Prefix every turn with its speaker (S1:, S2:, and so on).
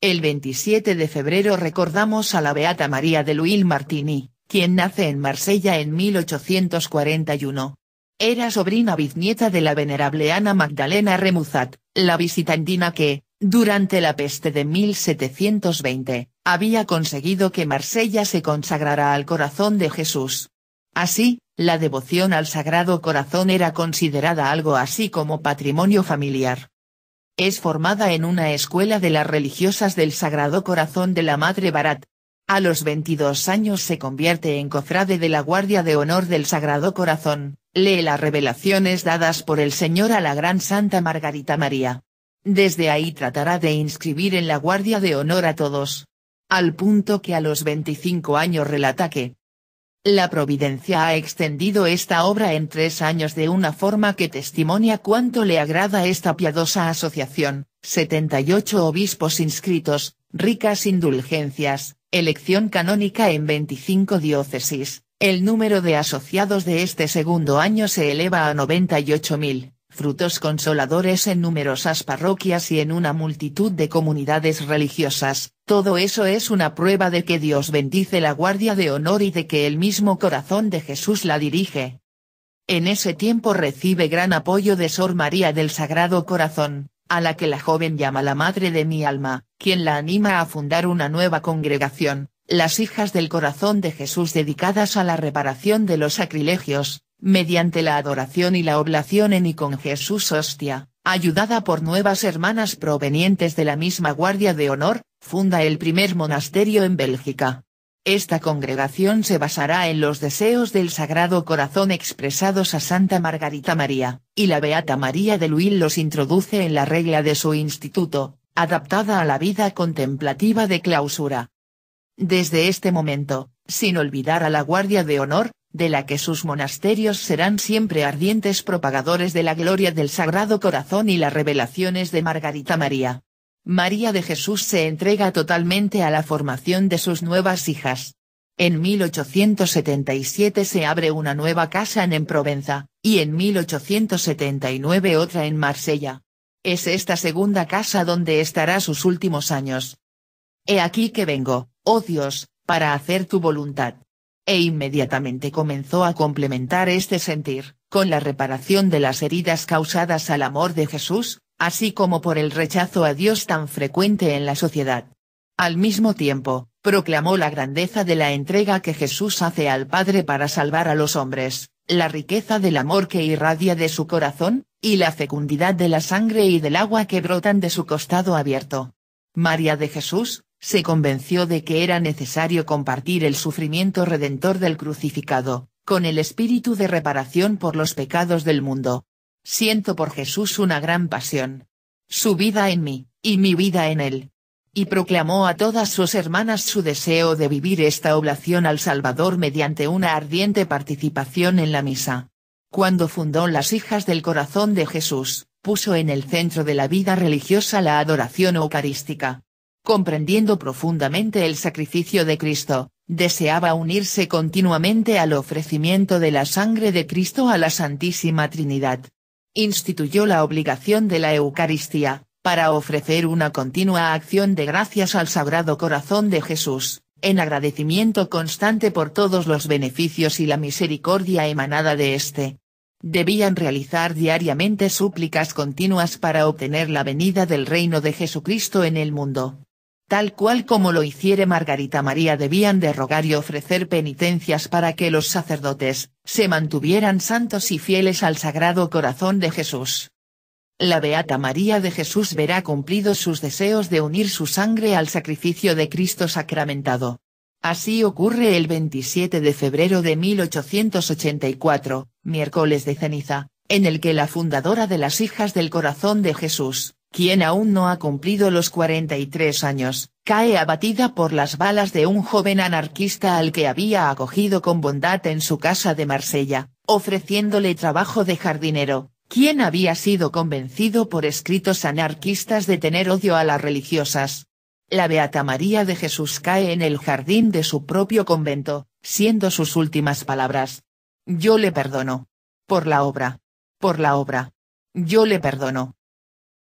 S1: El 27 de febrero recordamos a la Beata María de Luis Martini, quien nace en Marsella en 1841. Era sobrina biznieta de la venerable Ana Magdalena Remuzat, la visitandina que, durante la peste de 1720, había conseguido que Marsella se consagrara al corazón de Jesús. Así, la devoción al Sagrado Corazón era considerada algo así como patrimonio familiar es formada en una escuela de las religiosas del Sagrado Corazón de la Madre Barat. A los 22 años se convierte en cofrade de la Guardia de Honor del Sagrado Corazón, lee las revelaciones dadas por el Señor a la gran Santa Margarita María. Desde ahí tratará de inscribir en la Guardia de Honor a todos. Al punto que a los 25 años relata que, la Providencia ha extendido esta obra en tres años de una forma que testimonia cuánto le agrada esta piadosa asociación, 78 obispos inscritos, ricas indulgencias, elección canónica en 25 diócesis, el número de asociados de este segundo año se eleva a 98.000 frutos consoladores en numerosas parroquias y en una multitud de comunidades religiosas, todo eso es una prueba de que Dios bendice la guardia de honor y de que el mismo corazón de Jesús la dirige. En ese tiempo recibe gran apoyo de Sor María del Sagrado Corazón, a la que la joven llama la Madre de mi alma, quien la anima a fundar una nueva congregación, las hijas del corazón de Jesús dedicadas a la reparación de los sacrilegios, mediante la adoración y la oblación en y con Jesús Hostia, ayudada por nuevas hermanas provenientes de la misma Guardia de Honor, funda el primer monasterio en Bélgica. Esta congregación se basará en los deseos del Sagrado Corazón expresados a Santa Margarita María, y la Beata María de Luil los introduce en la regla de su instituto, adaptada a la vida contemplativa de clausura. Desde este momento, sin olvidar a la Guardia de Honor, de la que sus monasterios serán siempre ardientes propagadores de la gloria del Sagrado Corazón y las revelaciones de Margarita María. María de Jesús se entrega totalmente a la formación de sus nuevas hijas. En 1877 se abre una nueva casa en Provenza, y en 1879 otra en Marsella. Es esta segunda casa donde estará sus últimos años. He aquí que vengo, oh Dios, para hacer tu voluntad e inmediatamente comenzó a complementar este sentir, con la reparación de las heridas causadas al amor de Jesús, así como por el rechazo a Dios tan frecuente en la sociedad. Al mismo tiempo, proclamó la grandeza de la entrega que Jesús hace al Padre para salvar a los hombres, la riqueza del amor que irradia de su corazón, y la fecundidad de la sangre y del agua que brotan de su costado abierto. María de Jesús, se convenció de que era necesario compartir el sufrimiento redentor del crucificado, con el espíritu de reparación por los pecados del mundo. Siento por Jesús una gran pasión. Su vida en mí, y mi vida en él. Y proclamó a todas sus hermanas su deseo de vivir esta oblación al Salvador mediante una ardiente participación en la misa. Cuando fundó las Hijas del Corazón de Jesús, puso en el centro de la vida religiosa la adoración eucarística comprendiendo profundamente el sacrificio de Cristo, deseaba unirse continuamente al ofrecimiento de la sangre de Cristo a la Santísima Trinidad. Instituyó la obligación de la Eucaristía, para ofrecer una continua acción de gracias al Sagrado Corazón de Jesús, en agradecimiento constante por todos los beneficios y la misericordia emanada de éste. Debían realizar diariamente súplicas continuas para obtener la venida del reino de Jesucristo en el mundo tal cual como lo hiciere Margarita María debían de rogar y ofrecer penitencias para que los sacerdotes, se mantuvieran santos y fieles al Sagrado Corazón de Jesús. La Beata María de Jesús verá cumplidos sus deseos de unir su sangre al sacrificio de Cristo sacramentado. Así ocurre el 27 de febrero de 1884, miércoles de ceniza, en el que la fundadora de las Hijas del Corazón de Jesús, quien aún no ha cumplido los 43 años, cae abatida por las balas de un joven anarquista al que había acogido con bondad en su casa de Marsella, ofreciéndole trabajo de jardinero, quien había sido convencido por escritos anarquistas de tener odio a las religiosas. La Beata María de Jesús cae en el jardín de su propio convento, siendo sus últimas palabras. Yo le perdono. Por la obra. Por la obra. Yo le perdono.